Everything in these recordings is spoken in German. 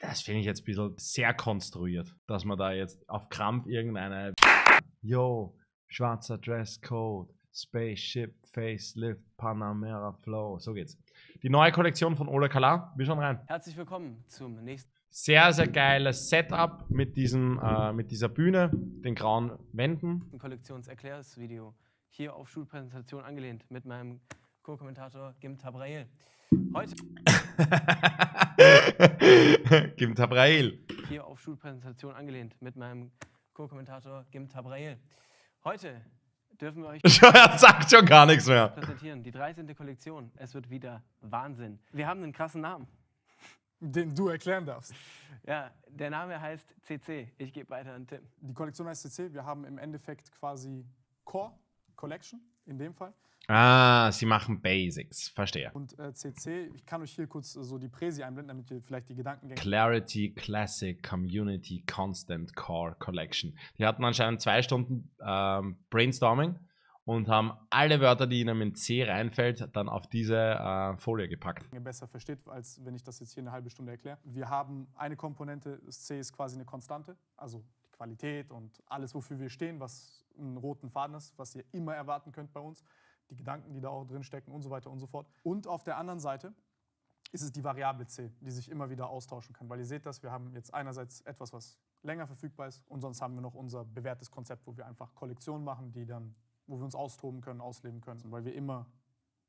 Das finde ich jetzt ein bisschen sehr konstruiert, dass man da jetzt auf Krampf irgendeine. Yo, schwarzer Dresscode, Spaceship, Facelift, Panamera Flow. So geht's. Die neue Kollektion von Ole Kala. Wir schauen rein. Herzlich willkommen zum nächsten. Sehr, sehr geiles Setup mit, diesem, äh, mit dieser Bühne, den grauen Wänden. Ein Kollektionserklärungsvideo hier auf Schulpräsentation angelehnt mit meinem Co-Kommentator Gim Tabrail. Heute. Gim Tabrail. Hier auf Schulpräsentation angelehnt mit meinem Co-Kommentator Gim Tabrail. Heute dürfen wir euch er sagt schon gar nichts mehr. präsentieren. Die 13. Kollektion. Es wird wieder Wahnsinn. Wir haben einen krassen Namen. Den du erklären darfst. Ja, der Name heißt CC. Ich gebe weiter an Tim. Die Kollektion heißt CC. Wir haben im Endeffekt quasi Core Collection in dem Fall. Ah, sie machen Basics, verstehe. Und äh, CC, ich kann euch hier kurz äh, so die Präsi einblenden, damit ihr vielleicht die Gedankengänge... Clarity, Classic, Community, Constant, Core, Collection. Die hatten anscheinend zwei Stunden ähm, Brainstorming und haben alle Wörter, die ihnen mit C reinfällt, dann auf diese äh, Folie gepackt. ...besser versteht, als wenn ich das jetzt hier eine halbe Stunde erkläre. Wir haben eine Komponente, C ist quasi eine Konstante, also die Qualität und alles, wofür wir stehen, was einen roten Faden ist, was ihr immer erwarten könnt bei uns die Gedanken, die da auch drin stecken und so weiter und so fort. Und auf der anderen Seite ist es die Variable C, die sich immer wieder austauschen kann, weil ihr seht das, wir haben jetzt einerseits etwas, was länger verfügbar ist und sonst haben wir noch unser bewährtes Konzept, wo wir einfach Kollektionen machen, die dann, wo wir uns austoben können, ausleben können, weil wir immer,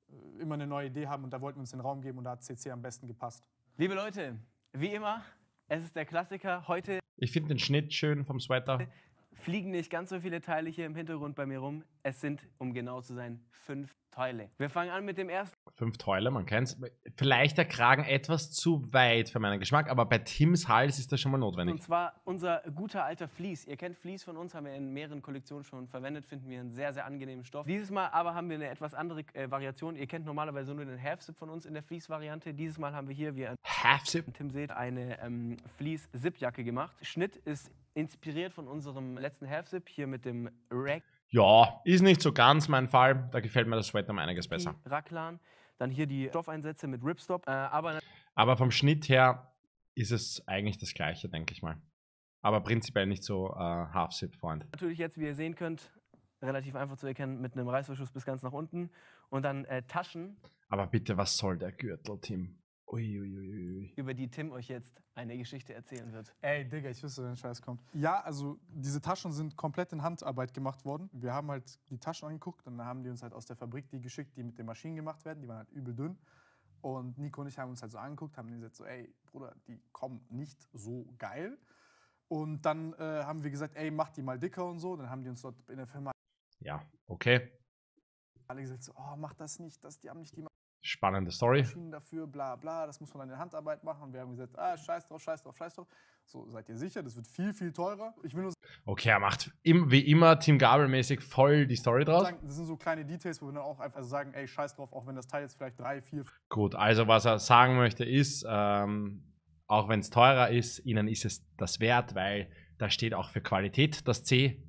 äh, immer eine neue Idee haben und da wollten wir uns den Raum geben und da hat CC am besten gepasst. Liebe Leute, wie immer, es ist der Klassiker heute. Ich finde den Schnitt schön vom Sweater fliegen nicht ganz so viele Teile hier im Hintergrund bei mir rum. Es sind, um genau zu sein, fünf Teile. Wir fangen an mit dem ersten. Fünf Teile, man kennt es. Vielleicht der Kragen etwas zu weit für meinen Geschmack, aber bei Tims Hals ist das schon mal notwendig. Und zwar unser guter alter Vlies. Ihr kennt Vlies von uns, haben wir in mehreren Kollektionen schon verwendet, finden wir einen sehr, sehr angenehmen Stoff. Dieses Mal aber haben wir eine etwas andere äh, Variation. Ihr kennt normalerweise nur den half sip von uns in der Vlies-Variante. Dieses Mal haben wir hier, wie half sip Tim seht, eine ähm, Vlies-Zip-Jacke gemacht. Schnitt ist inspiriert von unserem letzten Half-Sip hier mit dem Rack. Ja, ist nicht so ganz mein Fall. Da gefällt mir das Sweat um einiges besser. Racklan, dann hier die Stoffeinsätze mit Ripstop. Äh, aber, aber vom Schnitt her ist es eigentlich das gleiche, denke ich mal. Aber prinzipiell nicht so äh, Half-Sip-Freund. Natürlich jetzt, wie ihr sehen könnt, relativ einfach zu erkennen mit einem Reißverschluss bis ganz nach unten. Und dann äh, Taschen. Aber bitte, was soll der Gürtel, Tim? Uiuiui. Über die Tim euch jetzt eine Geschichte erzählen wird. Ey, Digga, ich wüsste, wenn Scheiß kommt. Ja, also diese Taschen sind komplett in Handarbeit gemacht worden. Wir haben halt die Taschen angeguckt und dann haben die uns halt aus der Fabrik die geschickt, die mit den Maschinen gemacht werden. Die waren halt übel dünn. Und Nico und ich haben uns halt so angeguckt, haben gesagt so, ey, Bruder, die kommen nicht so geil. Und dann äh, haben wir gesagt, ey, mach die mal dicker und so. Dann haben die uns dort in der Firma... Ja, okay. Alle gesagt so, oh, mach das nicht, dass die haben nicht die Spannende Story. dafür, bla bla, das muss man dann in Handarbeit machen. Und wir haben gesagt, ah, scheiß drauf, scheiß drauf, scheiß drauf. So, seid ihr sicher, das wird viel, viel teurer. Ich will nur okay, er macht im, wie immer Team Gabel-mäßig voll die Story draus. das sind so kleine Details, wo wir dann auch einfach sagen, ey, scheiß drauf, auch wenn das Teil jetzt vielleicht drei, vier. Gut, also was er sagen möchte ist, ähm, auch wenn es teurer ist, ihnen ist es das wert, weil da steht auch für Qualität das C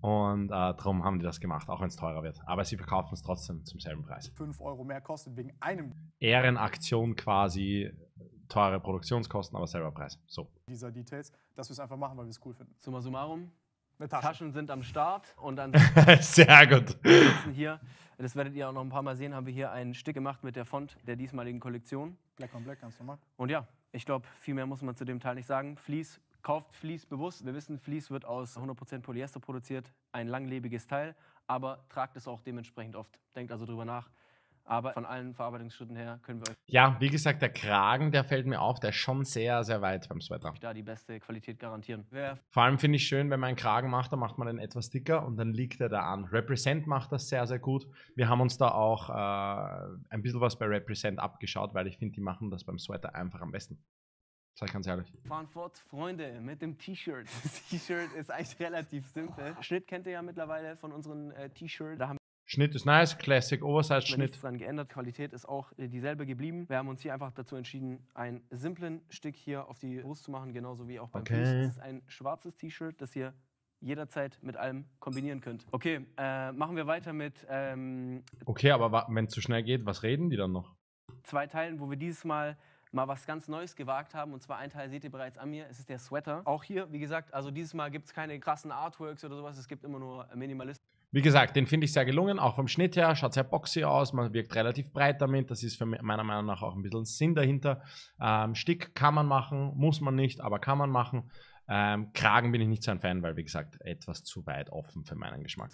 und äh, darum haben die das gemacht, auch wenn es teurer wird. Aber sie verkaufen es trotzdem zum selben Preis. 5 Euro mehr kostet wegen einem. Ehrenaktion quasi, teure Produktionskosten, aber selber Preis. So. Dieser Details, dass wir es einfach machen, weil wir es cool finden. Summa summarum, Tasche. Taschen sind am Start und dann. Sehr gut. Hier, das werdet ihr auch noch ein paar Mal sehen, haben wir hier ein Stück gemacht mit der Font der diesmaligen Kollektion. Black on Black, ganz normal. Und ja, ich glaube, viel mehr muss man zu dem Teil nicht sagen. Fleece, kauft Fleece bewusst. Wir wissen, Fleece wird aus 100% Polyester produziert, ein langlebiges Teil, aber tragt es auch dementsprechend oft. Denkt also drüber nach. Aber von allen Verarbeitungsschritten her können wir euch. Ja, wie gesagt, der Kragen, der fällt mir auf, der ist schon sehr, sehr weit beim Sweater. Da die beste Qualität garantieren. Ja. Vor allem finde ich schön, wenn man einen Kragen macht, dann macht man den etwas dicker und dann liegt er da an. Represent macht das sehr, sehr gut. Wir haben uns da auch äh, ein bisschen was bei Represent abgeschaut, weil ich finde, die machen das beim Sweater einfach am besten. Sag ganz ehrlich. Frankfurt, Freunde, mit dem T-Shirt. Das T-Shirt ist eigentlich relativ simpel. Schnitt kennt ihr ja mittlerweile von unseren äh, T-Shirts. Schnitt ist nice, Classic, Oversize-Schnitt. Nichts dran geändert, Qualität ist auch äh, dieselbe geblieben. Wir haben uns hier einfach dazu entschieden, einen simplen Stick hier auf die Brust zu machen, genauso wie auch beim okay. Fuß. Das ist ein schwarzes T-Shirt, das ihr jederzeit mit allem kombinieren könnt. Okay, äh, machen wir weiter mit. Ähm, okay, aber wenn es zu schnell geht, was reden die dann noch? Zwei Teilen, wo wir dieses Mal mal was ganz Neues gewagt haben. Und zwar ein Teil seht ihr bereits an mir, es ist der Sweater. Auch hier, wie gesagt, also dieses Mal gibt es keine krassen Artworks oder sowas, es gibt immer nur Minimalisten. Wie gesagt, den finde ich sehr gelungen, auch vom Schnitt her, schaut sehr boxy aus, man wirkt relativ breit damit, das ist für meiner Meinung nach auch ein bisschen Sinn dahinter. Ähm, Stick kann man machen, muss man nicht, aber kann man machen. Ähm, Kragen bin ich nicht so ein Fan, weil wie gesagt, etwas zu weit offen für meinen Geschmack.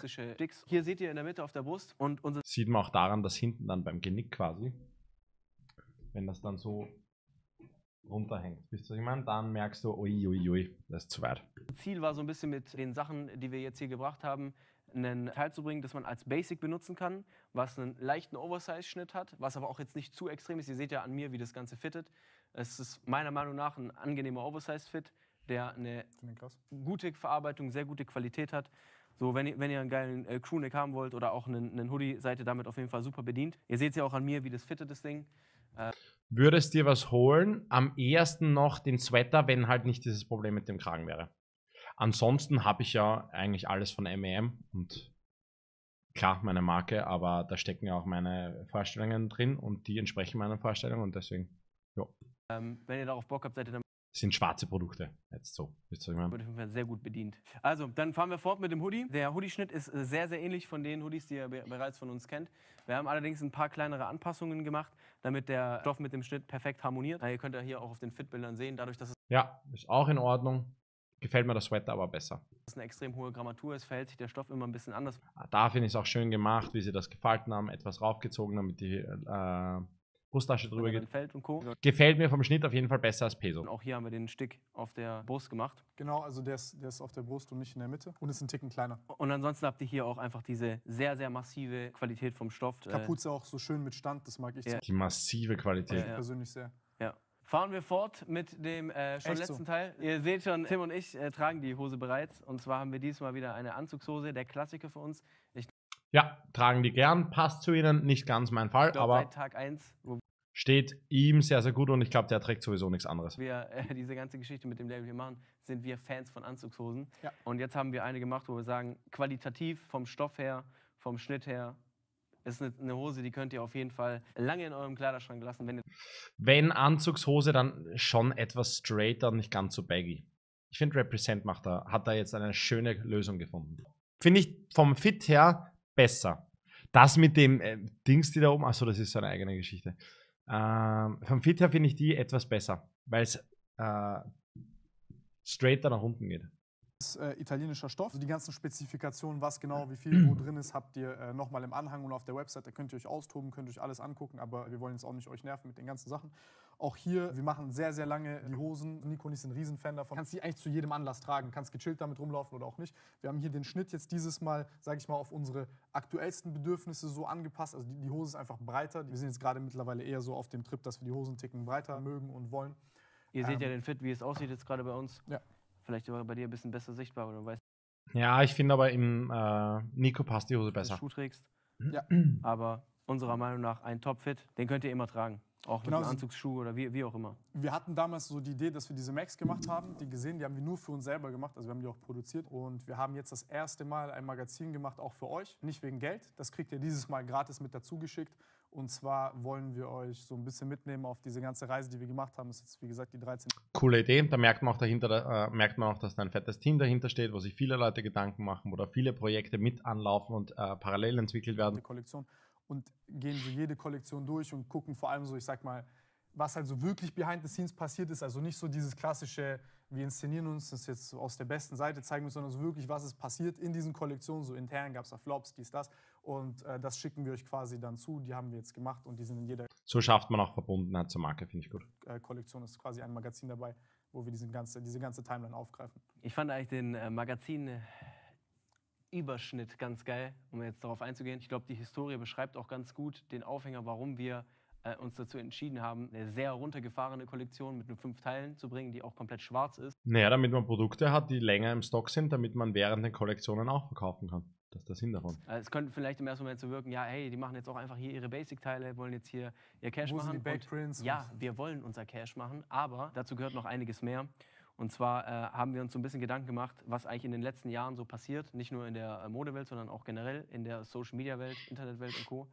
Hier seht ihr in der Mitte auf der Brust und unser Sieht man auch daran, dass hinten dann beim Genick quasi, wenn das dann so runterhängt. Bist du jemand, dann merkst du, ui, ui, ui, das ist zu weit. Ziel war so ein bisschen mit den Sachen, die wir jetzt hier gebracht haben, einen Teil zu bringen, das man als Basic benutzen kann, was einen leichten Oversize-Schnitt hat, was aber auch jetzt nicht zu extrem ist. Ihr seht ja an mir, wie das Ganze fittet. Es ist meiner Meinung nach ein angenehmer Oversize-Fit, der eine gute Verarbeitung, sehr gute Qualität hat. So, wenn ihr, wenn ihr einen geilen äh, Crewneck haben wollt oder auch einen, einen Hoodie, seid ihr damit auf jeden Fall super bedient. Ihr seht ja auch an mir, wie das fittet, das Ding. Äh würdest dir was holen, am ehesten noch den Sweater, wenn halt nicht dieses Problem mit dem Kragen wäre. Ansonsten habe ich ja eigentlich alles von MEM und klar meine Marke, aber da stecken ja auch meine Vorstellungen drin und die entsprechen meiner Vorstellung und deswegen, ja. Ähm, wenn ihr darauf Bock habt, seid ihr dann sind schwarze Produkte. Jetzt so. Jetzt ich Wurde sehr gut bedient. Also, dann fahren wir fort mit dem Hoodie. Der Hoodie-Schnitt ist äh, sehr, sehr ähnlich von den Hoodies, die ihr bereits von uns kennt. Wir haben allerdings ein paar kleinere Anpassungen gemacht, damit der Stoff mit dem Schnitt perfekt harmoniert. Ihr könnt ja hier auch auf den Fit-Bildern sehen, dadurch, dass es. Ja, ist auch in Ordnung. Gefällt mir das Sweater aber besser. Das ist eine extrem hohe Grammatur, es verhält sich der Stoff immer ein bisschen anders. Ah, da finde ich es auch schön gemacht, wie sie das gefalten haben, etwas raufgezogen, damit die äh, Brusttasche drüber geht. Feld und Co. Also gefällt mir vom Schnitt auf jeden Fall besser als Peso. Und auch hier haben wir den Stick auf der Brust gemacht. Genau, also der ist, der ist auf der Brust und nicht in der Mitte und ist ein Ticken kleiner. Und ansonsten habt ihr hier auch einfach diese sehr, sehr massive Qualität vom Stoff. Äh, Kapuze auch so schön mit Stand, das mag ich. Ja. Die massive Qualität. Ja, ja. Persönlich sehr. Ja. Fahren wir fort mit dem äh, schon Echt letzten so. Teil. Ihr seht schon, Tim und ich äh, tragen die Hose bereits. Und zwar haben wir diesmal wieder eine Anzugshose, der Klassiker für uns. Ich ja, tragen die gern, passt zu ihnen, nicht ganz mein Fall, glaub, aber Tag 1, steht ihm sehr, sehr gut und ich glaube, der trägt sowieso nichts anderes. Wir, äh, diese ganze Geschichte mit dem Label hier machen, sind wir Fans von Anzugshosen. Ja. Und jetzt haben wir eine gemacht, wo wir sagen, qualitativ vom Stoff her, vom Schnitt her, ist eine, eine Hose, die könnt ihr auf jeden Fall lange in eurem Kleiderschrank lassen. Wenn, wenn Anzugshose, dann schon etwas straighter, nicht ganz so baggy. Ich finde, Represent macht da, hat da jetzt eine schöne Lösung gefunden. Finde ich vom Fit her besser. Das mit dem äh, Dings, die da oben, achso, das ist so eine eigene Geschichte. Ähm, vom Fit her finde ich die etwas besser, weil es äh, straighter nach unten geht ist äh, italienischer Stoff. Also die ganzen Spezifikationen, was genau, wie viel wo drin ist, habt ihr äh, nochmal im Anhang und auf der Website. Da könnt ihr euch austoben, könnt euch alles angucken, aber wir wollen jetzt auch nicht euch nerven mit den ganzen Sachen. Auch hier, wir machen sehr, sehr lange die Hosen. Nico und ich sind ein Riesenfan davon. Kannst die eigentlich zu jedem Anlass tragen, kannst gechillt damit rumlaufen oder auch nicht. Wir haben hier den Schnitt jetzt dieses Mal, sage ich mal, auf unsere aktuellsten Bedürfnisse so angepasst. Also die, die Hose ist einfach breiter. Wir sind jetzt gerade mittlerweile eher so auf dem Trip, dass wir die Hosen ticken breiter mögen und wollen. Ihr ähm, seht ja ähm, den Fit, wie es aussieht jetzt gerade bei uns. Ja. Vielleicht war bei dir ein bisschen besser sichtbar, oder weißt Ja, ich finde aber im äh, Nico passt die Hose besser. Schuh trägst. Hm? Ja. Aber unserer Meinung nach ein Topfit, den könnt ihr immer tragen. Auch genau mit einem Anzugsschuh oder wie, wie auch immer. Wir hatten damals so die Idee, dass wir diese Max gemacht haben. Die gesehen, die haben wir nur für uns selber gemacht. Also wir haben die auch produziert. Und wir haben jetzt das erste Mal ein Magazin gemacht, auch für euch. Nicht wegen Geld. Das kriegt ihr dieses Mal gratis mit dazu geschickt. Und zwar wollen wir euch so ein bisschen mitnehmen auf diese ganze Reise, die wir gemacht haben. Das ist jetzt, wie gesagt, die 13. Coole Idee. Da merkt man auch, dahinter, äh, merkt man auch dass da ein fettes Team dahinter steht, wo sich viele Leute Gedanken machen, wo da viele Projekte mit anlaufen und äh, parallel entwickelt werden. Die Kollektion. Und gehen so jede Kollektion durch und gucken vor allem so, ich sag mal, was also wirklich behind the scenes passiert ist. Also nicht so dieses klassische, wir inszenieren uns das jetzt aus der besten Seite zeigen, wir, sondern so wirklich, was ist passiert in diesen Kollektionen. So intern gab es da Flops, dies, das. Und äh, das schicken wir euch quasi dann zu. Die haben wir jetzt gemacht und die sind in jeder. So schafft man auch Verbundenheit halt zur Marke, finde ich gut. Äh, Kollektion ist quasi ein Magazin dabei, wo wir diesen ganze, diese ganze Timeline aufgreifen. Ich fand eigentlich den äh, Magazin. Überschnitt ganz geil, um jetzt darauf einzugehen. Ich glaube, die Historie beschreibt auch ganz gut den Aufhänger, warum wir äh, uns dazu entschieden haben, eine sehr runtergefahrene Kollektion mit nur fünf Teilen zu bringen, die auch komplett schwarz ist. Naja, damit man Produkte hat, die länger im Stock sind, damit man während den Kollektionen auch verkaufen kann. Das ist der Sinn davon. Also es könnte vielleicht im ersten Moment so wirken, ja, hey, die machen jetzt auch einfach hier ihre Basic-Teile, wollen jetzt hier ihr Cash Wo machen. Und, ja, wir wollen unser Cash machen, aber dazu gehört noch einiges mehr. Und zwar äh, haben wir uns so ein bisschen Gedanken gemacht, was eigentlich in den letzten Jahren so passiert, nicht nur in der äh, Modewelt, sondern auch generell in der Social-Media-Welt, Internetwelt und Co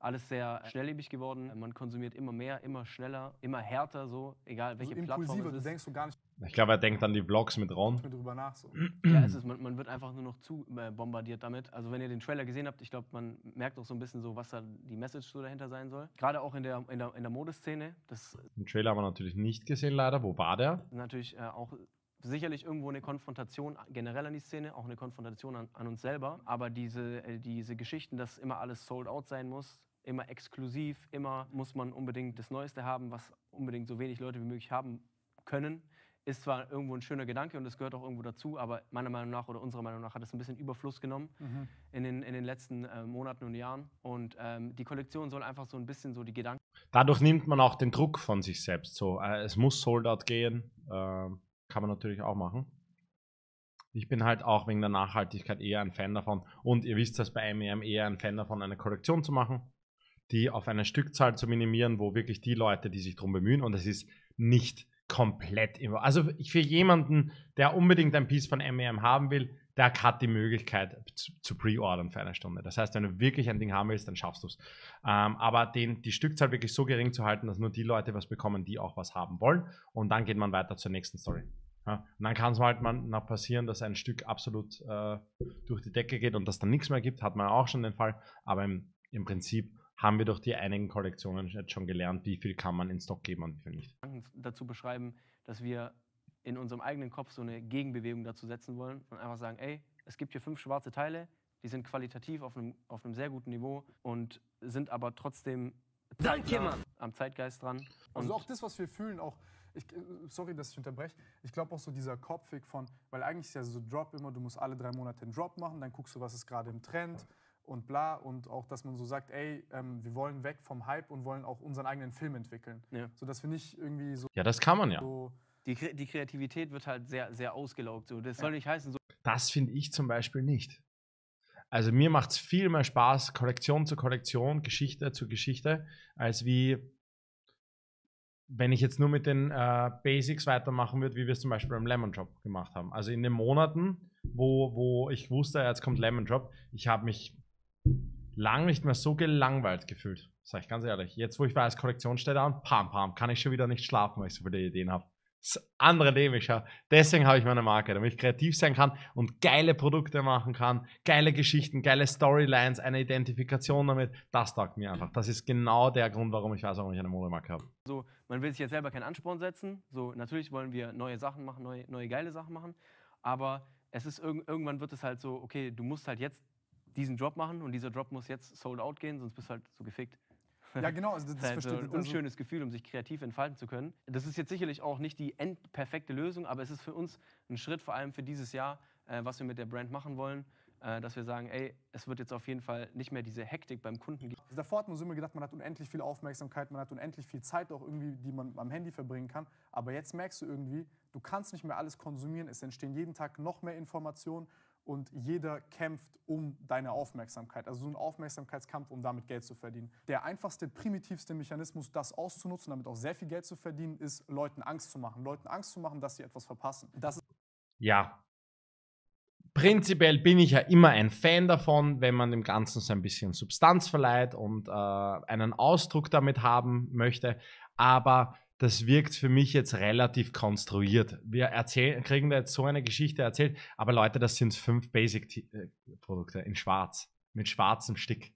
alles sehr schnelllebig geworden. Man konsumiert immer mehr, immer schneller, immer härter, so, egal welche so also Plattform. Es du denkst du gar nicht. Ich glaube, er denkt an die Vlogs mit Raum. Drüber nach, so. Ja, es ist, man, man, wird einfach nur noch zu äh, bombardiert damit. Also, wenn ihr den Trailer gesehen habt, ich glaube, man merkt auch so ein bisschen so, was da die Message so dahinter sein soll. Gerade auch in der, in der, in der Modeszene. Das den Trailer haben wir natürlich nicht gesehen, leider. Wo war der? Natürlich äh, auch sicherlich irgendwo eine Konfrontation generell an die Szene, auch eine Konfrontation an, an uns selber. Aber diese, äh, diese Geschichten, dass immer alles sold out sein muss, immer exklusiv, immer muss man unbedingt das Neueste haben, was unbedingt so wenig Leute wie möglich haben können. Ist zwar irgendwo ein schöner Gedanke und es gehört auch irgendwo dazu, aber meiner Meinung nach oder unserer Meinung nach hat es ein bisschen Überfluss genommen mhm. in, den, in den letzten äh, Monaten und Jahren. Und ähm, die Kollektion soll einfach so ein bisschen so die Gedanken. Dadurch nimmt man auch den Druck von sich selbst. So, äh, es muss Soldat gehen, äh, kann man natürlich auch machen. Ich bin halt auch wegen der Nachhaltigkeit eher ein Fan davon. Und ihr wisst das bei MEM e eher ein Fan davon, eine Kollektion zu machen die auf eine Stückzahl zu minimieren, wo wirklich die Leute, die sich darum bemühen, und es ist nicht komplett immer. Also für jemanden, der unbedingt ein Piece von MEM haben will, der hat die Möglichkeit zu, pre-ordern für eine Stunde. Das heißt, wenn du wirklich ein Ding haben willst, dann schaffst du es. Ähm, aber den, die Stückzahl wirklich so gering zu halten, dass nur die Leute was bekommen, die auch was haben wollen. Und dann geht man weiter zur nächsten Story. Ja, und dann kann es halt mal noch passieren, dass ein Stück absolut äh, durch die Decke geht und dass dann nichts mehr gibt. Hat man auch schon den Fall. Aber im, im Prinzip haben wir durch die einigen Kollektionen jetzt schon gelernt, wie viel kann man in Stock geben und wie viel nicht. Dazu beschreiben, dass wir in unserem eigenen Kopf so eine Gegenbewegung dazu setzen wollen und einfach sagen, ey, es gibt hier fünf schwarze Teile, die sind qualitativ auf einem, auf einem sehr guten Niveau und sind aber trotzdem Danke, Mann. am Zeitgeist dran. Also und also auch das, was wir fühlen, auch ich, äh, sorry, dass ich unterbreche. Ich glaube auch so dieser Kopfweg von, weil eigentlich ist ja so Drop immer, du musst alle drei Monate einen Drop machen, dann guckst du, was ist gerade im Trend und bla und auch, dass man so sagt, ey, ähm, wir wollen weg vom Hype und wollen auch unseren eigenen Film entwickeln. Ja. So dass wir nicht irgendwie so. Ja, das kann man ja. So die, die Kreativität wird halt sehr, sehr ausgelaugt. So. Das soll nicht heißen, so. Das finde ich zum Beispiel nicht. Also mir macht es viel mehr Spaß, Kollektion zu Kollektion, Geschichte zu Geschichte, als wie wenn ich jetzt nur mit den äh, Basics weitermachen würde, wie wir es zum Beispiel beim Lemon Job gemacht haben. Also in den Monaten, wo, wo ich wusste, jetzt kommt Lemon Job, ich habe mich lang nicht mehr so gelangweilt gefühlt. Sag ich ganz ehrlich. Jetzt, wo ich war als Korrektionsstelle an, pam, pam, kann ich schon wieder nicht schlafen, weil ich so viele Ideen habe. Das andere Leben ich ja. Deswegen habe ich meine Marke, damit ich kreativ sein kann und geile Produkte machen kann, geile Geschichten, geile Storylines, eine Identifikation damit. Das taugt mir einfach. Das ist genau der Grund, warum ich weiß, warum ich eine Modemarke habe. So, man will sich jetzt selber keinen Ansporn setzen. So, natürlich wollen wir neue Sachen machen, neue, neue geile Sachen machen. Aber es ist irg irgendwann wird es halt so, okay, du musst halt jetzt diesen Job machen und dieser Job muss jetzt sold out gehen, sonst bist du halt so gefickt. Ja, genau. Also das, das ist halt so ein unschönes Gefühl, um sich kreativ entfalten zu können. Das ist jetzt sicherlich auch nicht die endperfekte Lösung, aber es ist für uns ein Schritt, vor allem für dieses Jahr, äh, was wir mit der Brand machen wollen, äh, dass wir sagen, ey, es wird jetzt auf jeden Fall nicht mehr diese Hektik beim Kunden geben. Also davor hat man so immer gedacht, man hat unendlich viel Aufmerksamkeit, man hat unendlich viel Zeit auch irgendwie, die man am Handy verbringen kann. Aber jetzt merkst du irgendwie, du kannst nicht mehr alles konsumieren. Es entstehen jeden Tag noch mehr Informationen und jeder kämpft um deine Aufmerksamkeit. Also so ein Aufmerksamkeitskampf, um damit Geld zu verdienen. Der einfachste, primitivste Mechanismus, das auszunutzen, damit auch sehr viel Geld zu verdienen, ist, Leuten Angst zu machen. Leuten Angst zu machen, dass sie etwas verpassen. Das ja. Prinzipiell bin ich ja immer ein Fan davon, wenn man dem Ganzen so ein bisschen Substanz verleiht und äh, einen Ausdruck damit haben möchte. Aber das wirkt für mich jetzt relativ konstruiert. Wir erzählen, kriegen da jetzt so eine Geschichte erzählt, aber Leute, das sind fünf Basic-Produkte äh, in schwarz, mit schwarzem Stick.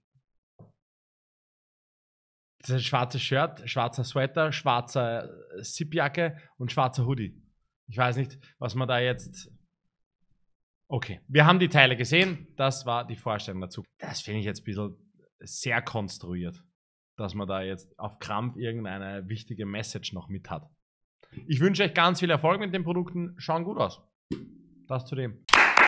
Das ist ein schwarzes Shirt, schwarzer Sweater, schwarzer äh, Zipjacke und schwarzer Hoodie. Ich weiß nicht, was man da jetzt. Okay, wir haben die Teile gesehen. Das war die Vorstellung dazu. Das finde ich jetzt ein bisschen sehr konstruiert dass man da jetzt auf Krampf irgendeine wichtige Message noch mit hat. Ich wünsche euch ganz viel Erfolg mit den Produkten. Schauen gut aus. Das zu dem.